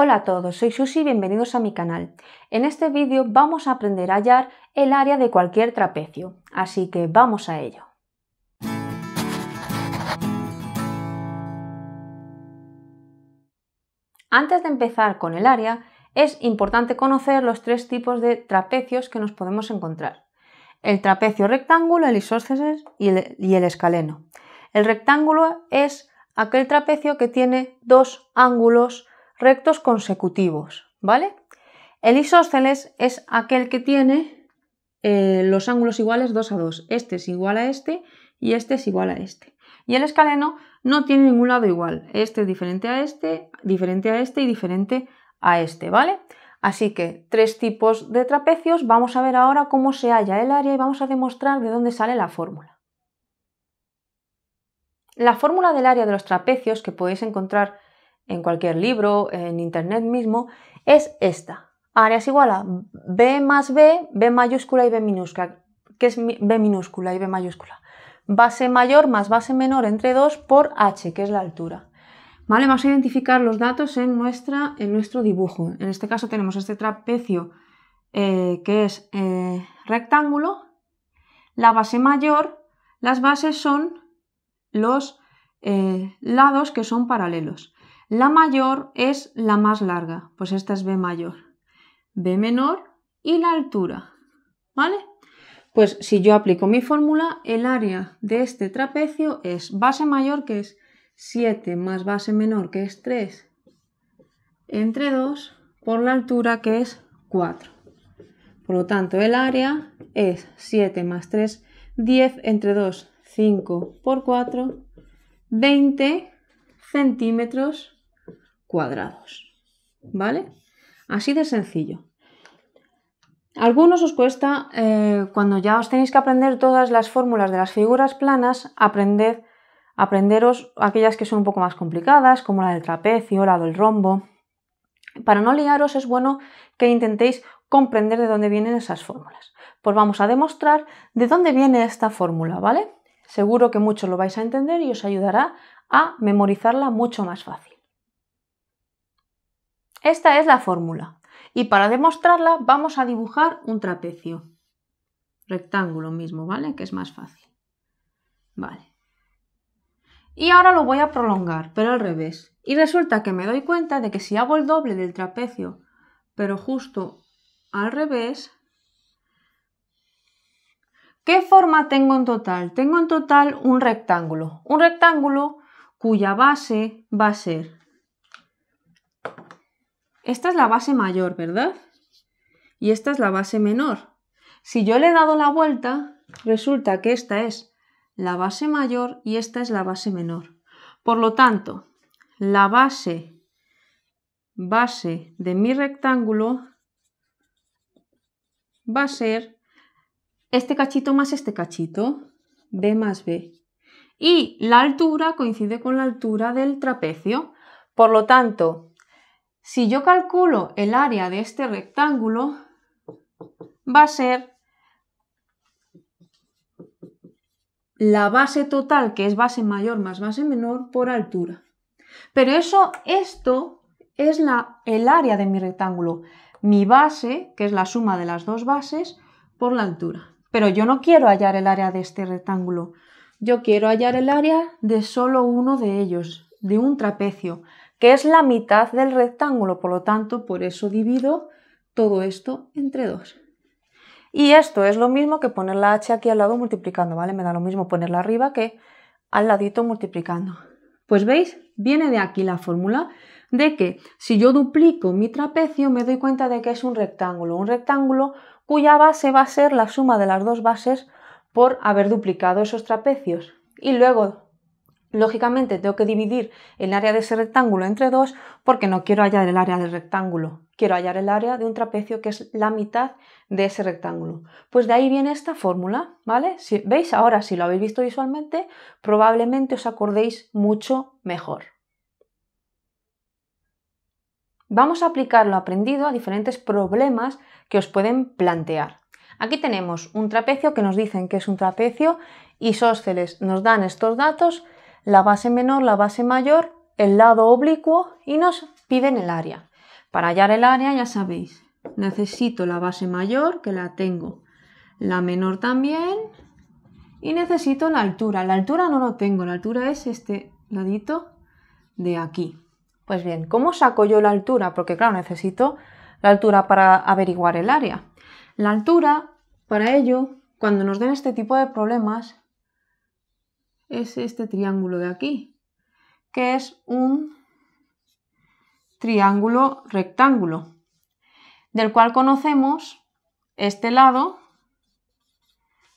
Hola a todos, soy Susy, y bienvenidos a mi canal. En este vídeo vamos a aprender a hallar el área de cualquier trapecio, así que vamos a ello. Antes de empezar con el área, es importante conocer los tres tipos de trapecios que nos podemos encontrar. El trapecio rectángulo, el isósceles y el escaleno. El rectángulo es aquel trapecio que tiene dos ángulos rectos consecutivos, ¿vale? El isósceles es aquel que tiene eh, los ángulos iguales 2 a 2. Este es igual a este y este es igual a este. Y el escaleno no tiene ningún lado igual. Este es diferente a este, diferente a este y diferente a este, ¿vale? Así que tres tipos de trapecios. Vamos a ver ahora cómo se halla el área y vamos a demostrar de dónde sale la fórmula. La fórmula del área de los trapecios que podéis encontrar en cualquier libro, en internet mismo, es esta. Área igual a B más B, B mayúscula y B minúscula. que es B minúscula y B mayúscula? Base mayor más base menor entre 2 por H, que es la altura. ¿Vale? Vamos a identificar los datos en, nuestra, en nuestro dibujo. En este caso tenemos este trapecio eh, que es eh, rectángulo, la base mayor, las bases son los eh, lados que son paralelos. La mayor es la más larga, pues esta es B mayor. B menor y la altura. ¿Vale? Pues si yo aplico mi fórmula, el área de este trapecio es base mayor, que es 7 más base menor, que es 3, entre 2, por la altura, que es 4. Por lo tanto, el área es 7 más 3, 10 entre 2, 5 por 4, 20 centímetros cuadrados. ¿Vale? Así de sencillo. Algunos os cuesta, eh, cuando ya os tenéis que aprender todas las fórmulas de las figuras planas, aprender, aprenderos aquellas que son un poco más complicadas, como la del trapecio, la del rombo. Para no liaros es bueno que intentéis comprender de dónde vienen esas fórmulas. Pues vamos a demostrar de dónde viene esta fórmula, ¿vale? Seguro que muchos lo vais a entender y os ayudará a memorizarla mucho más fácil. Esta es la fórmula y para demostrarla vamos a dibujar un trapecio. Rectángulo mismo, ¿vale? Que es más fácil. Vale. Y ahora lo voy a prolongar, pero al revés. Y resulta que me doy cuenta de que si hago el doble del trapecio, pero justo al revés, ¿Qué forma tengo en total? Tengo en total un rectángulo, un rectángulo cuya base va a ser esta es la base mayor, ¿verdad? Y esta es la base menor. Si yo le he dado la vuelta, resulta que esta es la base mayor y esta es la base menor. Por lo tanto, la base, base de mi rectángulo va a ser este cachito más este cachito, b más b. Y la altura coincide con la altura del trapecio. Por lo tanto, si yo calculo el área de este rectángulo, va a ser la base total, que es base mayor más base menor, por altura. Pero eso, esto, es la, el área de mi rectángulo. Mi base, que es la suma de las dos bases, por la altura. Pero yo no quiero hallar el área de este rectángulo. Yo quiero hallar el área de solo uno de ellos, de un trapecio que es la mitad del rectángulo. Por lo tanto, por eso divido todo esto entre 2. Y esto es lo mismo que poner la h aquí al lado multiplicando, ¿vale? Me da lo mismo ponerla arriba que al ladito multiplicando. Pues veis, viene de aquí la fórmula de que si yo duplico mi trapecio me doy cuenta de que es un rectángulo, un rectángulo cuya base va a ser la suma de las dos bases por haber duplicado esos trapecios. Y luego Lógicamente tengo que dividir el área de ese rectángulo entre dos porque no quiero hallar el área del rectángulo, quiero hallar el área de un trapecio que es la mitad de ese rectángulo. Pues de ahí viene esta fórmula, ¿vale? Si veis ahora, si lo habéis visto visualmente, probablemente os acordéis mucho mejor. Vamos a aplicar lo aprendido a diferentes problemas que os pueden plantear. Aquí tenemos un trapecio que nos dicen que es un trapecio isósceles, nos dan estos datos la base menor, la base mayor, el lado oblicuo y nos piden el área. Para hallar el área, ya sabéis, necesito la base mayor, que la tengo, la menor también, y necesito la altura. La altura no lo tengo, la altura es este ladito de aquí. Pues bien, ¿cómo saco yo la altura? Porque claro, necesito la altura para averiguar el área. La altura, para ello, cuando nos den este tipo de problemas, es este triángulo de aquí, que es un triángulo rectángulo, del cual conocemos este lado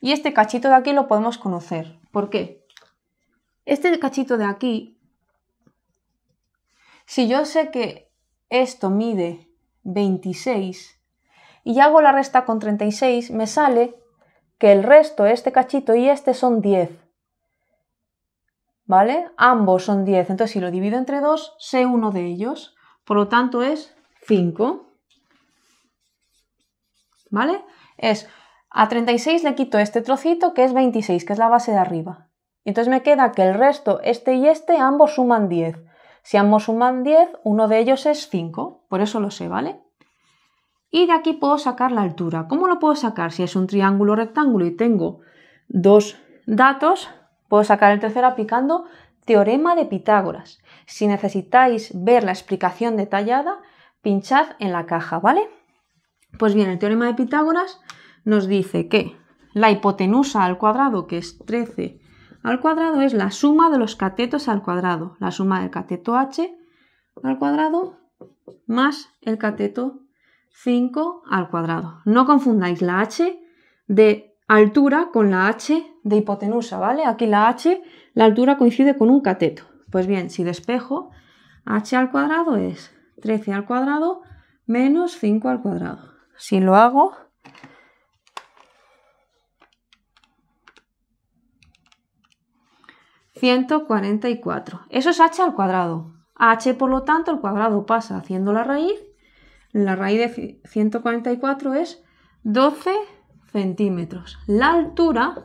y este cachito de aquí lo podemos conocer. ¿Por qué? Este cachito de aquí, si yo sé que esto mide 26 y hago la resta con 36, me sale que el resto, este cachito y este son 10. ¿vale? Ambos son 10, entonces si lo divido entre 2, sé uno de ellos. Por lo tanto es 5. ¿Vale? Es a 36 le quito este trocito que es 26, que es la base de arriba. Entonces me queda que el resto, este y este, ambos suman 10. Si ambos suman 10, uno de ellos es 5, por eso lo sé, ¿vale? Y de aquí puedo sacar la altura. ¿Cómo lo puedo sacar? Si es un triángulo rectángulo y tengo dos datos, Puedo sacar el tercero aplicando Teorema de Pitágoras. Si necesitáis ver la explicación detallada, pinchad en la caja, ¿vale? Pues bien, el teorema de Pitágoras nos dice que la hipotenusa al cuadrado, que es 13 al cuadrado, es la suma de los catetos al cuadrado, la suma del cateto H al cuadrado más el cateto 5 al cuadrado. No confundáis la H de altura con la H de hipotenusa, ¿vale? Aquí la H, la altura coincide con un cateto. Pues bien, si despejo, H al cuadrado es 13 al cuadrado menos 5 al cuadrado. Si lo hago, ...144. Eso es h al cuadrado. h, por lo tanto, el cuadrado pasa haciendo la raíz. La raíz de 144 es 12 centímetros. La altura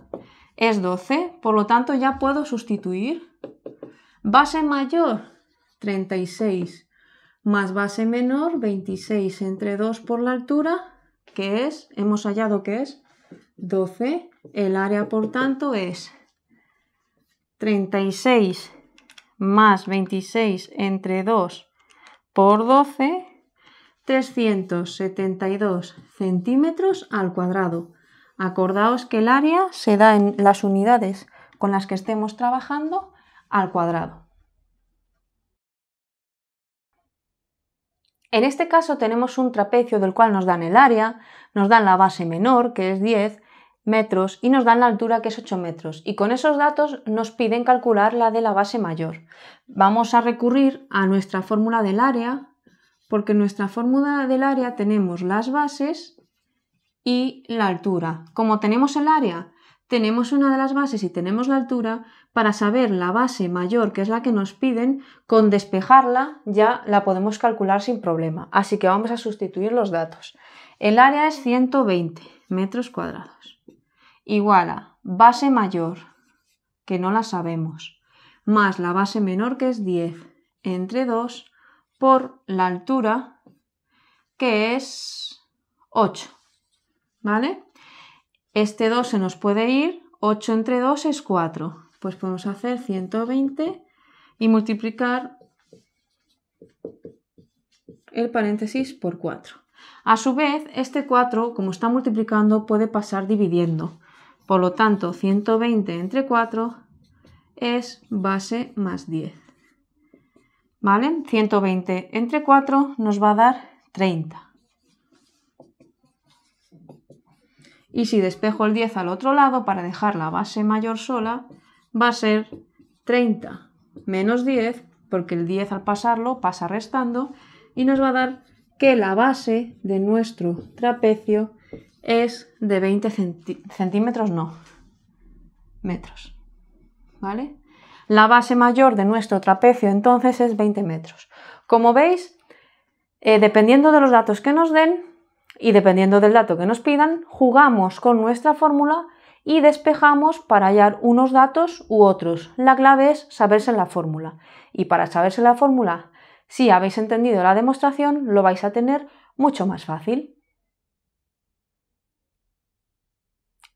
es 12, por lo tanto ya puedo sustituir. Base mayor, 36, más base menor, 26 entre 2 por la altura, que es, hemos hallado que es 12. El área, por tanto, es 36 más 26 entre 2 por 12 372 centímetros al cuadrado. Acordaos que el área se da en las unidades con las que estemos trabajando al cuadrado. En este caso tenemos un trapecio del cual nos dan el área, nos dan la base menor, que es 10 metros, y nos dan la altura, que es 8 metros. Y con esos datos nos piden calcular la de la base mayor. Vamos a recurrir a nuestra fórmula del área, porque en nuestra fórmula del área tenemos las bases y la altura. Como tenemos el área, tenemos una de las bases y tenemos la altura, para saber la base mayor, que es la que nos piden, con despejarla ya la podemos calcular sin problema. Así que vamos a sustituir los datos. El área es 120 metros cuadrados. Igual a base mayor, que no la sabemos, más la base menor, que es 10, entre 2, por la altura, que es 8. ¿Vale? Este 2 se nos puede ir, 8 entre 2 es 4. Pues podemos hacer 120 y multiplicar el paréntesis por 4. A su vez, este 4, como está multiplicando, puede pasar dividiendo. Por lo tanto, 120 entre 4 es base más 10. ¿vale? 120 entre 4 nos va a dar 30. Y si despejo el 10 al otro lado para dejar la base mayor sola, va a ser 30 menos 10, porque el 10 al pasarlo pasa restando, y nos va a dar que la base de nuestro trapecio es de 20 centímetros, no, metros. ¿Vale? La base mayor de nuestro trapecio entonces es 20 metros. Como veis, eh, dependiendo de los datos que nos den y dependiendo del dato que nos pidan, jugamos con nuestra fórmula y despejamos para hallar unos datos u otros. La clave es saberse la fórmula. Y para saberse la fórmula, si habéis entendido la demostración, lo vais a tener mucho más fácil.